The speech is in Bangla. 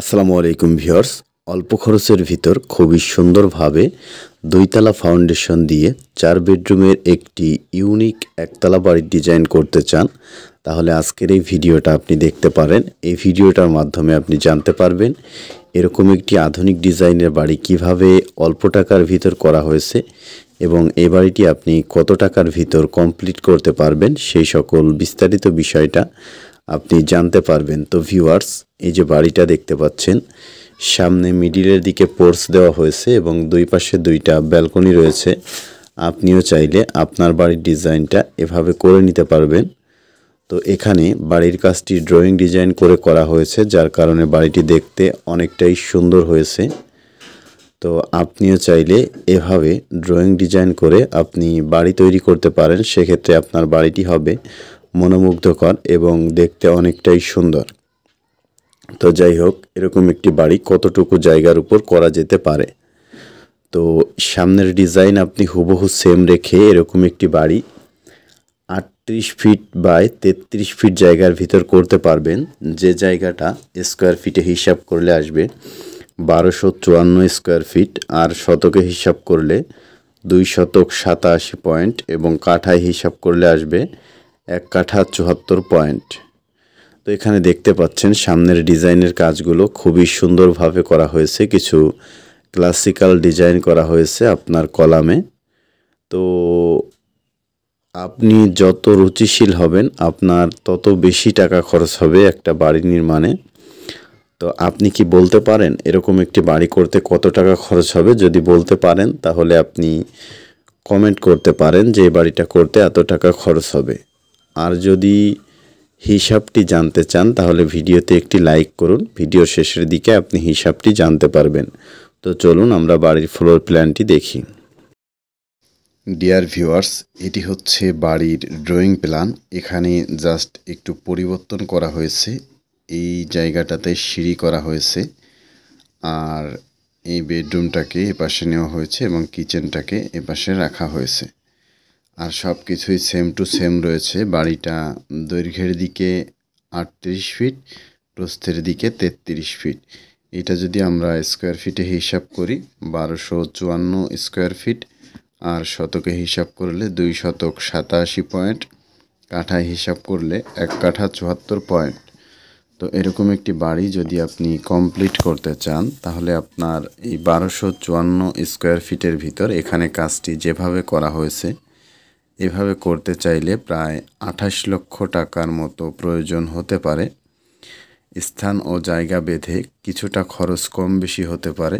আসসালামু আলাইকুম ভিউয়ার্স অল্প খরচের ভিতর খুবই সুন্দরভাবে দুইতলা ফাউন্ডেশন দিয়ে চার বেডরুমের একটি ইউনিক একতলা বাড়ির ডিজাইন করতে চান তাহলে আজকের এই ভিডিওটা আপনি দেখতে পারেন এই ভিডিওটার মাধ্যমে আপনি জানতে পারবেন এরকম একটি আধুনিক ডিজাইনের বাড়ি কিভাবে অল্প টাকার ভিতর করা হয়েছে এবং এই বাড়িটি আপনি কত টাকার ভিতর কমপ্লিট করতে পারবেন সেই সকল বিস্তারিত বিষয়টা আপনি জানতে পারবেন তো ভিউয়ার্স এই যে বাড়িটা দেখতে পাচ্ছেন সামনে মিডিলের দিকে পোর্স দেওয়া হয়েছে এবং দুই পাশে দুইটা ব্যালকনি রয়েছে আপনিও চাইলে আপনার বাড়ির ডিজাইনটা এভাবে করে নিতে পারবেন তো এখানে বাড়ির কাজটি ড্রয়িং ডিজাইন করে করা হয়েছে যার কারণে বাড়িটি দেখতে অনেকটাই সুন্দর হয়েছে তো আপনিও চাইলে এভাবে ড্রয়িং ডিজাইন করে আপনি বাড়ি তৈরি করতে পারেন সেক্ষেত্রে আপনার বাড়িটি হবে মনোমুগ্ধকর এবং দেখতে অনেকটাই সুন্দর তো যাই হোক এরকম একটি বাড়ি কতটুকু জায়গার উপর করা যেতে পারে তো সামনের ডিজাইন আপনি হুবহু সেম রেখে এরকম একটি বাড়ি আটত্রিশ ফিট বাই তেত্রিশ ফিট জায়গার ভিতর করতে পারবেন যে জায়গাটা স্কোয়ার ফিটে হিসাব করলে আসবে বারোশো চুয়ান্ন স্কোয়ার ফিট আর শতকে হিসাব করলে দুই শতক সাতাশি পয়েন্ট এবং কাঠায় হিসাব করলে আসবে এক কাঠা চুহাত্তর পয়েন্ট তো এখানে দেখতে পাচ্ছেন সামনের ডিজাইনের কাজগুলো খুবই সুন্দরভাবে করা হয়েছে কিছু ক্লাসিক্যাল ডিজাইন করা হয়েছে আপনার কলামে তো আপনি যত রুচিশীল হবেন আপনার তত বেশি টাকা খরচ হবে একটা বাড়ি নির্মাণে তো আপনি কি বলতে পারেন এরকম একটি বাড়ি করতে কত টাকা খরচ হবে যদি বলতে পারেন তাহলে আপনি কমেন্ট করতে পারেন যে বাড়িটা করতে এত টাকা খরচ হবে আর যদি হিসাবটি জানতে চান তাহলে ভিডিওতে একটি লাইক করুন ভিডিও শেষের দিকে আপনি হিসাবটি জানতে পারবেন তো চলুন আমরা বাড়ির ফ্লোর প্ল্যানটি দেখি ডিয়ার ভিউয়ার্স এটি হচ্ছে বাড়ির ড্রয়িং প্ল্যান এখানে জাস্ট একটু পরিবর্তন করা হয়েছে এই জায়গাটাতে সিঁড়ি করা হয়েছে আর এই বেডরুমটাকে এপাশে নেওয়া হয়েছে এবং কিচেনটাকে এপাশে রাখা হয়েছে আর সব কিছুই সেম টু সেম রয়েছে বাড়িটা দৈর্ঘ্যের দিকে আটত্রিশ ফিট প্রস্থের দিকে তেত্রিশ ফিট এটা যদি আমরা স্কোয়ার ফিটে হিসাব করি বারোশো চুয়ান্ন স্কোয়ার ফিট আর শতকে হিসাব করলে দুই শতক সাতাশি পয়েন্ট কাঠায় হিসাব করলে এক কাঠা চুয়াত্তর পয়েন্ট তো এরকম একটি বাড়ি যদি আপনি কমপ্লিট করতে চান তাহলে আপনার এই বারোশো চুয়ান্ন স্কোয়ার ফিটের ভিতর এখানে কাজটি যেভাবে করা হয়েছে এভাবে করতে চাইলে প্রায় আঠাশ লক্ষ টাকার মতো প্রয়োজন হতে পারে স্থান ও জায়গা বেঁধে কিছুটা খরচ কম বেশি হতে পারে